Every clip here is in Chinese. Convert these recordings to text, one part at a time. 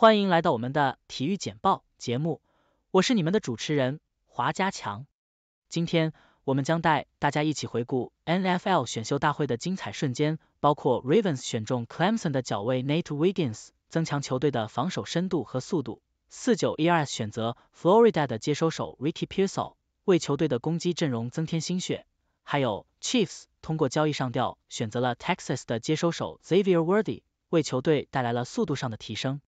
欢迎来到我们的体育简报节目，我是你们的主持人华家强。今天我们将带大家一起回顾 NFL 选秀大会的精彩瞬间，包括 Ravens 选中 Clemson 的角位 Nate w i g g i n s 增强球队的防守深度和速度；四九 ers 选择 Florida 的接收手 Ricky Pierce，为球队的攻击阵容增添心血；还有 Chiefs 通过交易上调选择了 Texas 的接收手 Xavier Wordy，为球队带来了速度上的提升。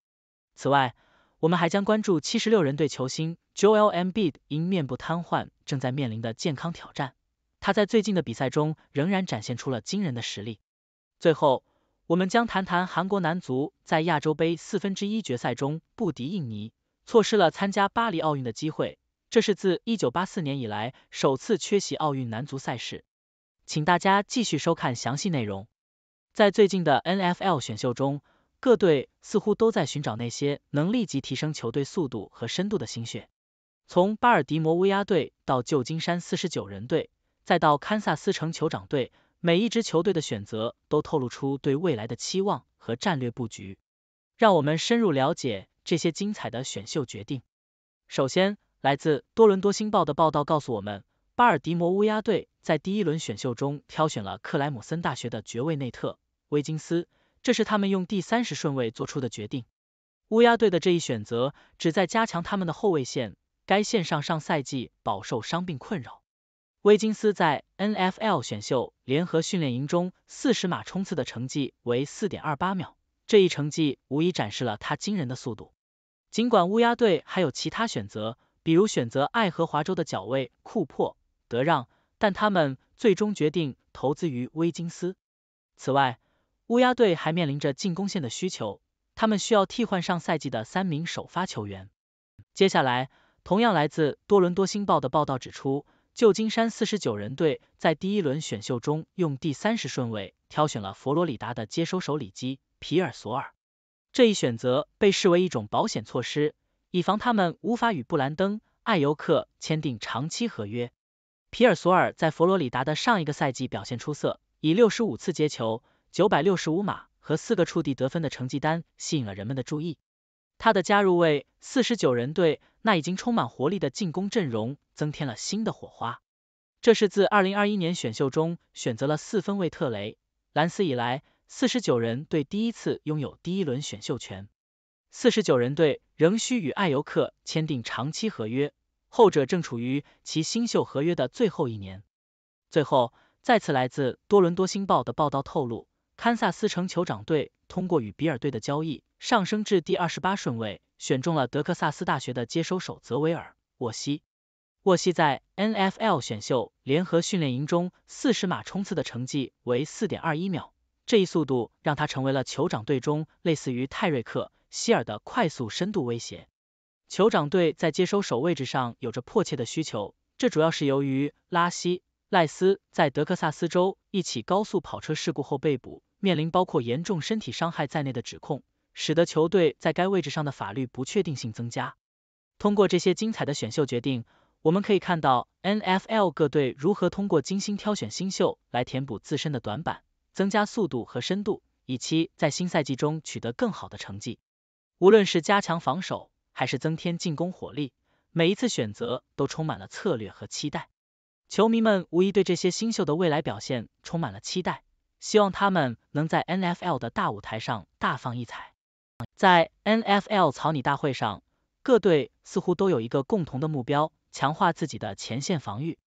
此外，我们还将关注七十六人队球星 Joel Embiid 因面部瘫痪正在面临的健康挑战。他在最近的比赛中仍然展现出了惊人的实力。最后，我们将谈谈韩国男足在亚洲杯四分之一决赛中不敌印尼，错失了参加巴黎奥运的机会，这是自一九八四年以来首次缺席奥运男足赛事。请大家继续收看详细内容。在最近的 NFL 选秀中，各队似乎都在寻找那些能立即提升球队速度和深度的心血。从巴尔的摩乌鸦队到旧金山四十九人队，再到堪萨斯城酋长队，每一支球队的选择都透露出对未来的期望和战略布局。让我们深入了解这些精彩的选秀决定。首先，来自多伦多星报的报道告诉我们，巴尔的摩乌鸦队在第一轮选秀中挑选了克莱姆森大学的爵位内特·威金斯。这是他们用第三十顺位做出的决定。乌鸦队的这一选择旨在加强他们的后卫线，该线上上赛季饱受伤病困扰。威金斯在 NFL 选秀联合训练营中四十码冲刺的成绩为四点二八秒，这一成绩无疑展示了他惊人的速度。尽管乌鸦队还有其他选择，比如选择爱荷华州的角卫库珀·德让，但他们最终决定投资于威金斯。此外，乌鸦队还面临着进攻线的需求，他们需要替换上赛季的三名首发球员。接下来，同样来自多伦多星报的报道指出，旧金山四十九人队在第一轮选秀中用第三十顺位挑选了佛罗里达的接收手里基·皮尔索尔。这一选择被视为一种保险措施，以防他们无法与布兰登·艾尤克签订长期合约。皮尔索尔在佛罗里达的上一个赛季表现出色，以六十五次接球。九百六十五码和四个触地得分的成绩单吸引了人们的注意。他的加入为四十九人队那已经充满活力的进攻阵容增添了新的火花。这是自二零二一年选秀中选择了四分卫特雷·兰斯以来，四十九人队第一次拥有第一轮选秀权。四十九人队仍需与艾尤克签订长期合约，后者正处于其新秀合约的最后一年。最后，再次来自多伦多星报的报道透露。堪萨斯城酋长队通过与比尔队的交易，上升至第二十八顺位，选中了德克萨斯大学的接收手泽维尔·沃西。沃西在 NFL 选秀联合训练营中，四十码冲刺的成绩为四点二一秒，这一速度让他成为了酋长队中类似于泰瑞克·希尔的快速深度威胁。酋长队在接收手位置上有着迫切的需求，这主要是由于拉希。赖斯在德克萨斯州一起高速跑车事故后被捕，面临包括严重身体伤害在内的指控，使得球队在该位置上的法律不确定性增加。通过这些精彩的选秀决定，我们可以看到 NFL 各队如何通过精心挑选新秀来填补自身的短板，增加速度和深度，以期在新赛季中取得更好的成绩。无论是加强防守还是增添进攻火力，每一次选择都充满了策略和期待。球迷们无疑对这些新秀的未来表现充满了期待，希望他们能在 NFL 的大舞台上大放异彩。在 NFL 草拟大会上，各队似乎都有一个共同的目标：强化自己的前线防御。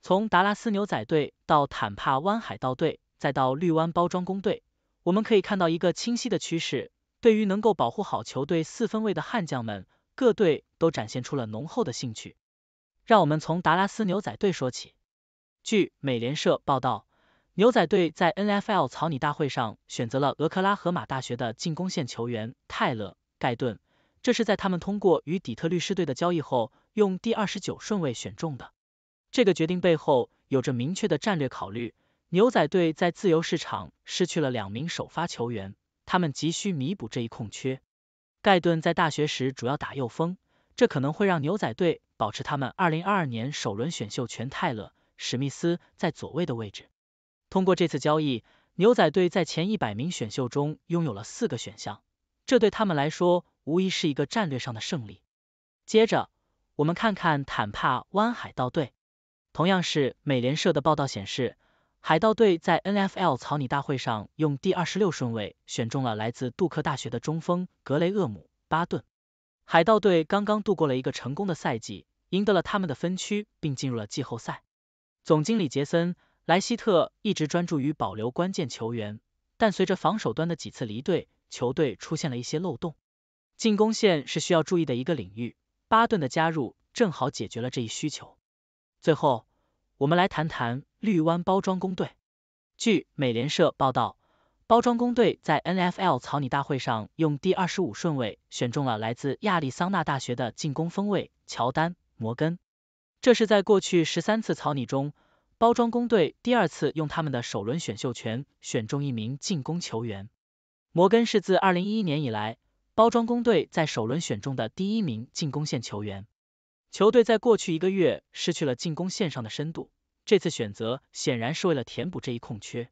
从达拉斯牛仔队到坦帕湾海盗队，再到绿湾包装工队，我们可以看到一个清晰的趋势：对于能够保护好球队四分卫的悍将们，各队都展现出了浓厚的兴趣。让我们从达拉斯牛仔队说起。据美联社报道，牛仔队在 NFL 草拟大会上选择了俄克拉荷马大学的进攻线球员泰勒·盖顿，这是在他们通过与底特律狮队的交易后用第二十九顺位选中的。这个决定背后有着明确的战略考虑。牛仔队在自由市场失去了两名首发球员，他们急需弥补这一空缺。盖顿在大学时主要打右锋，这可能会让牛仔队。保持他们二零二二年首轮选秀权，泰勒·史密斯在左卫的位置。通过这次交易，牛仔队在前一百名选秀中拥有了四个选项，这对他们来说无疑是一个战略上的胜利。接着，我们看看坦帕湾海盗队。同样是美联社的报道显示，海盗队在 NFL 草拟大会上用第二十六顺位选中了来自杜克大学的中锋格雷厄姆·巴顿。海盗队刚刚度过了一个成功的赛季，赢得了他们的分区，并进入了季后赛。总经理杰森·莱希特一直专注于保留关键球员，但随着防守端的几次离队，球队出现了一些漏洞。进攻线是需要注意的一个领域，巴顿的加入正好解决了这一需求。最后，我们来谈谈绿湾包装工队。据美联社报道。包装工队在 NFL 草拟大会上用第二十五顺位选中了来自亚利桑那大学的进攻锋卫乔丹·摩根。这是在过去十三次草拟中，包装工队第二次用他们的首轮选秀权选中一名进攻球员。摩根是自二零一一年以来，包装工队在首轮选中的第一名进攻线球员。球队在过去一个月失去了进攻线上的深度，这次选择显然是为了填补这一空缺。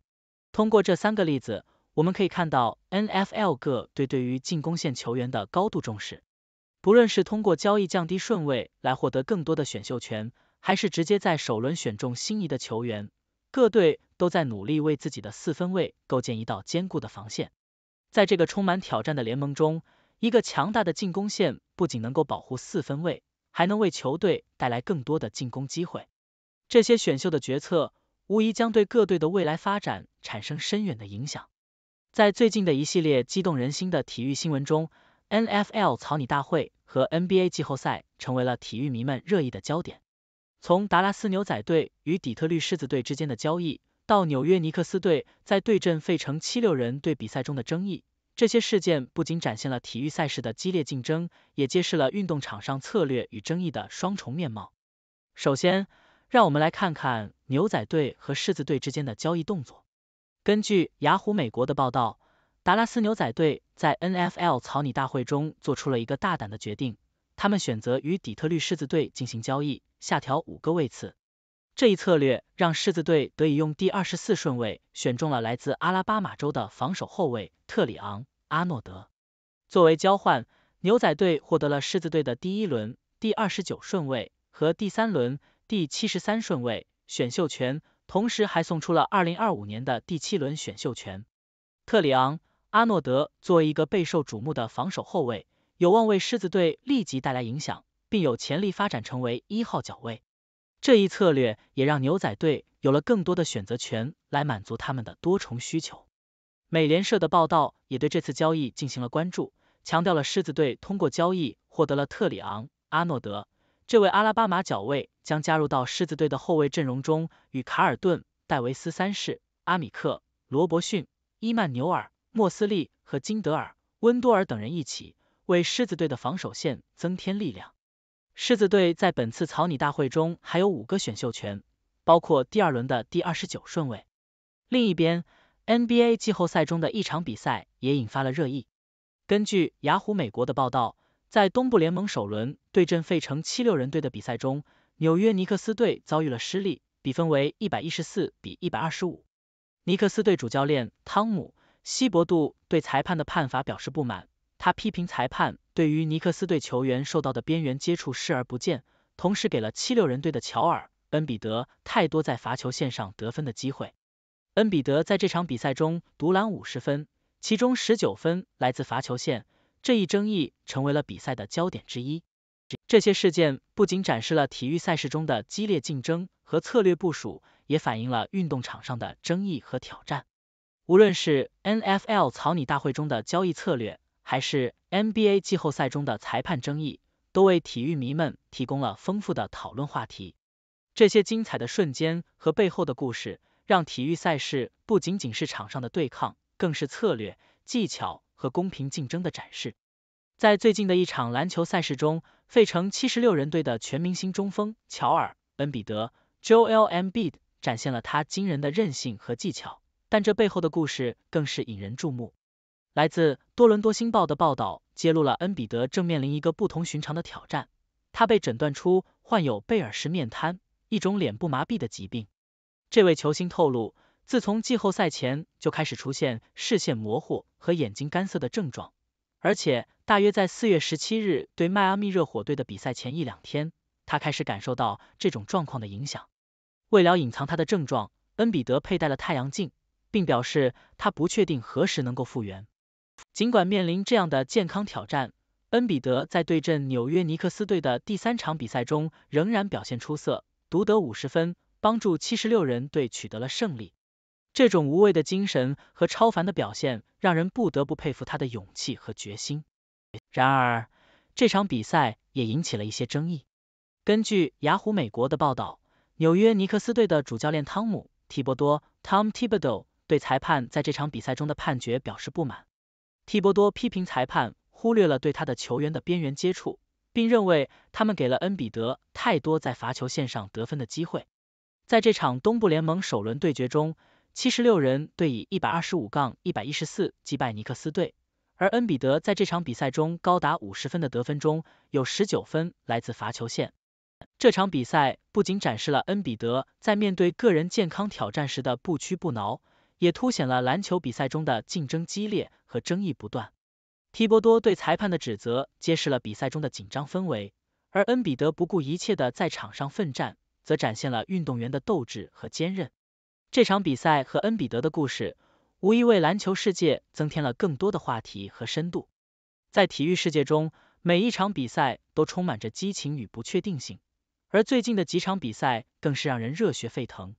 通过这三个例子，我们可以看到 NFL 各队对于进攻线球员的高度重视。不论是通过交易降低顺位来获得更多的选秀权，还是直接在首轮选中心仪的球员，各队都在努力为自己的四分卫构建一道坚固的防线。在这个充满挑战的联盟中，一个强大的进攻线不仅能够保护四分卫，还能为球队带来更多的进攻机会。这些选秀的决策。无疑将对各队的未来发展产生深远的影响。在最近的一系列激动人心的体育新闻中，NFL 草拟大会和 NBA 季后赛成为了体育迷们热议的焦点。从达拉斯牛仔队与底特律狮子队之间的交易，到纽约尼克斯队在对阵费城七六人队比赛中的争议，这些事件不仅展现了体育赛事的激烈竞争，也揭示了运动场上策略与争议的双重面貌。首先，让我们来看看牛仔队和狮子队之间的交易动作。根据雅虎美国的报道，达拉斯牛仔队在 NFL 草拟大会中做出了一个大胆的决定，他们选择与底特律狮子队进行交易，下调五个位次。这一策略让狮子队得以用第二十四顺位选中了来自阿拉巴马州的防守后卫特里昂·阿诺德。作为交换，牛仔队获得了狮子队的第一轮第二十九顺位和第三轮。第七十三顺位选秀权，同时还送出了二零二五年的第七轮选秀权。特里昂阿诺德作为一个备受瞩目的防守后卫，有望为狮子队立即带来影响，并有潜力发展成为一号角位。这一策略也让牛仔队有了更多的选择权来满足他们的多重需求。美联社的报道也对这次交易进行了关注，强调了狮子队通过交易获得了特里昂阿诺德。这位阿拉巴马角卫将加入到狮子队的后卫阵容中，与卡尔顿、戴维斯三世、阿米克、罗伯逊、伊曼纽尔、莫斯利和金德尔、温多尔等人一起，为狮子队的防守线增添力量。狮子队在本次草拟大会中还有五个选秀权，包括第二轮的第二十九顺位。另一边，NBA 季后赛中的一场比赛也引发了热议。根据雅虎美国的报道。在东部联盟首轮对阵费城七六人队的比赛中，纽约尼克斯队遭遇了失利，比分为一百一十四比一百二十五。尼克斯队主教练汤姆·希伯杜对裁判的判罚表示不满，他批评裁判对于尼克斯队球员受到的边缘接触视而不见，同时给了七六人队的乔尔·恩比德太多在罚球线上得分的机会。恩比德在这场比赛中独揽五十分，其中十九分来自罚球线。这一争议成为了比赛的焦点之一。这些事件不仅展示了体育赛事中的激烈竞争和策略部署，也反映了运动场上的争议和挑战。无论是 NFL 草拟大会中的交易策略，还是 NBA 季后赛中的裁判争议，都为体育迷们提供了丰富的讨论话题。这些精彩的瞬间和背后的故事，让体育赛事不仅仅是场上的对抗，更是策略、技巧。和公平竞争的展示。在最近的一场篮球赛事中，费城七十六人队的全明星中锋乔尔·恩比德 （Joel Embiid） 展现了他惊人的韧性和技巧，但这背后的故事更是引人注目。来自多伦多星报的报道揭露了恩比德正面临一个不同寻常的挑战：他被诊断出患有贝尔氏面瘫，一种脸部麻痹的疾病。这位球星透露。自从季后赛前就开始出现视线模糊和眼睛干涩的症状，而且大约在四月十七日对迈阿密热火队的比赛前一两天，他开始感受到这种状况的影响。为了隐藏他的症状，恩比德佩戴了太阳镜，并表示他不确定何时能够复原。尽管面临这样的健康挑战，恩比德在对阵纽约尼克斯队的第三场比赛中仍然表现出色，独得五十分，帮助七十六人队取得了胜利。这种无畏的精神和超凡的表现，让人不得不佩服他的勇气和决心。然而，这场比赛也引起了一些争议。根据雅虎美国的报道，纽约尼克斯队的主教练汤姆·提伯多 （Tom t i b e d 对裁判在这场比赛中的判决表示不满。提伯多批评裁判忽略了对他的球员的边缘接触，并认为他们给了恩比德太多在罚球线上得分的机会。在这场东部联盟首轮对决中，七十六人队以一百二十五杠一百一十四击败尼克斯队，而恩比德在这场比赛中高达五十分的得分中有十九分来自罚球线。这场比赛不仅展示了恩比德在面对个人健康挑战时的不屈不挠，也凸显了篮球比赛中的竞争激烈和争议不断。提波多对裁判的指责揭示了比赛中的紧张氛围，而恩比德不顾一切的在场上奋战，则展现了运动员的斗志和坚韧。这场比赛和恩比德的故事，无疑为篮球世界增添了更多的话题和深度。在体育世界中，每一场比赛都充满着激情与不确定性，而最近的几场比赛更是让人热血沸腾。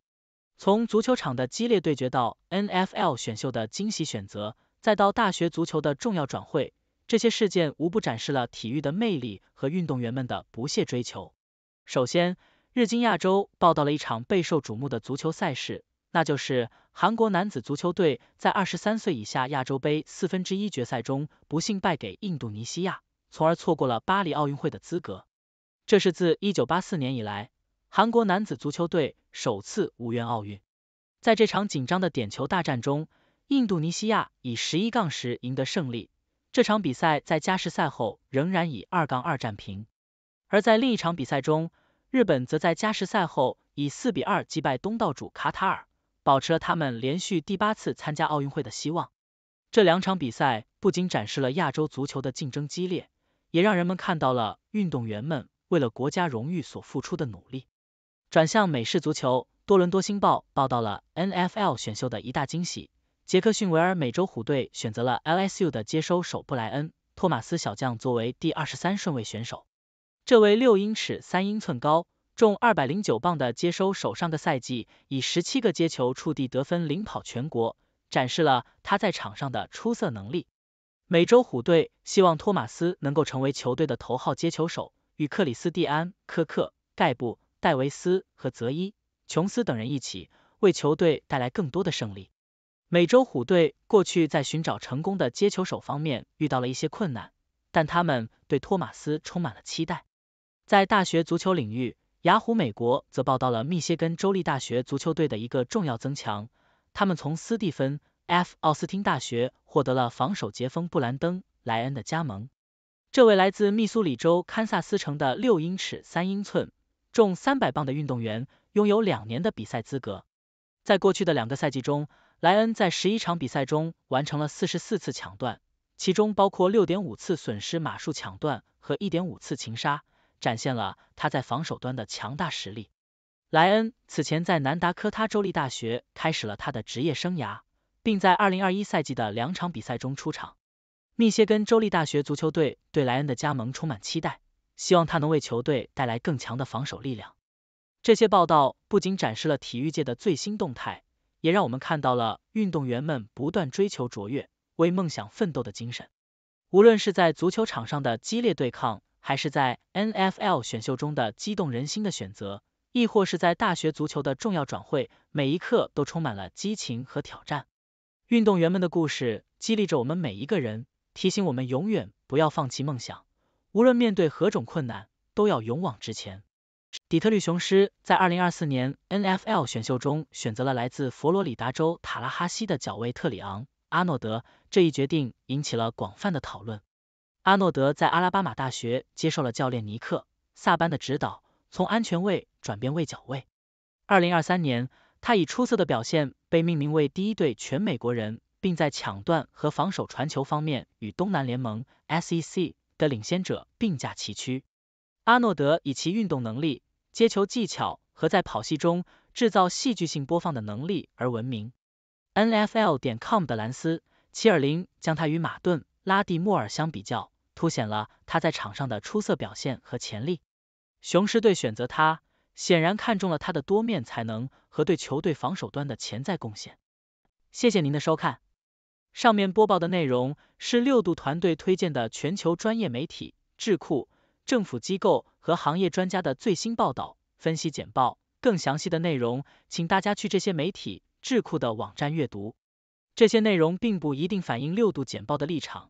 从足球场的激烈对决到 N F L 选秀的惊喜选择，再到大学足球的重要转会，这些事件无不展示了体育的魅力和运动员们的不懈追求。首先，日经亚洲报道了一场备受瞩目的足球赛事。那就是韩国男子足球队在二十三岁以下亚洲杯四分之一决赛中不幸败给印度尼西亚，从而错过了巴黎奥运会的资格。这是自一九八四年以来韩国男子足球队首次无缘奥运。在这场紧张的点球大战中，印度尼西亚以十一杠十赢得胜利。这场比赛在加时赛后仍然以二杠二战平。而在另一场比赛中，日本则在加时赛后以四比二击败东道主卡塔尔。保持了他们连续第八次参加奥运会的希望。这两场比赛不仅展示了亚洲足球的竞争激烈，也让人们看到了运动员们为了国家荣誉所付出的努力。转向美式足球，多伦多星报报道了 NFL 选秀的一大惊喜：杰克逊维尔美洲虎队选择了 LSU 的接收手布莱恩·托马斯小将作为第二十三顺位选手。这位六英尺三英寸高。重二百零九磅的接收手上的赛季，以十七个接球触地得分领跑全国，展示了他在场上的出色能力。美洲虎队希望托马斯能够成为球队的头号接球手，与克里斯蒂安、科克、盖布、戴维斯和泽伊、琼斯等人一起，为球队带来更多的胜利。美洲虎队过去在寻找成功的接球手方面遇到了一些困难，但他们对托马斯充满了期待。在大学足球领域。雅虎美国则报道了密歇根州立大学足球队的一个重要增强，他们从斯蒂芬 ·F· 奥斯汀大学获得了防守截锋布兰登·莱恩的加盟。这位来自密苏里州堪萨斯城的六英尺三英寸、重三百磅的运动员，拥有两年的比赛资格。在过去的两个赛季中，莱恩在十一场比赛中完成了四十四次抢断，其中包括六点五次损失码数抢断和一点五次擒杀。展现了他在防守端的强大实力。莱恩此前在南达科他州立大学开始了他的职业生涯，并在二零二一赛季的两场比赛中出场。密歇根州立大学足球队对莱恩的加盟充满期待，希望他能为球队带来更强的防守力量。这些报道不仅展示了体育界的最新动态，也让我们看到了运动员们不断追求卓越、为梦想奋斗的精神。无论是在足球场上的激烈对抗，还是在 NFL 选秀中的激动人心的选择，亦或是在大学足球的重要转会，每一刻都充满了激情和挑战。运动员们的故事激励着我们每一个人，提醒我们永远不要放弃梦想，无论面对何种困难，都要勇往直前。底特律雄狮在二零二四年 NFL 选秀中选择了来自佛罗里达州塔拉哈西的角卫特里昂·阿诺德，这一决定引起了广泛的讨论。阿诺德在阿拉巴马大学接受了教练尼克·萨班的指导，从安全位转变位脚位。二零二三年，他以出色的表现被命名为第一队全美国人，并在抢断和防守传球方面与东南联盟 （SEC） 的领先者并驾齐驱。阿诺德以其运动能力、接球技巧和在跑戏中制造戏剧性播放的能力而闻名。NFL. 点 com 的兰斯·齐尔林将他与马顿·拉蒂莫尔相比较。凸显了他在场上的出色表现和潜力。雄狮队选择他，显然看中了他的多面才能和对球队防守端的潜在贡献。谢谢您的收看。上面播报的内容是六度团队推荐的全球专业媒体、智库、政府机构和行业专家的最新报道、分析简报。更详细的内容，请大家去这些媒体、智库的网站阅读。这些内容并不一定反映六度简报的立场。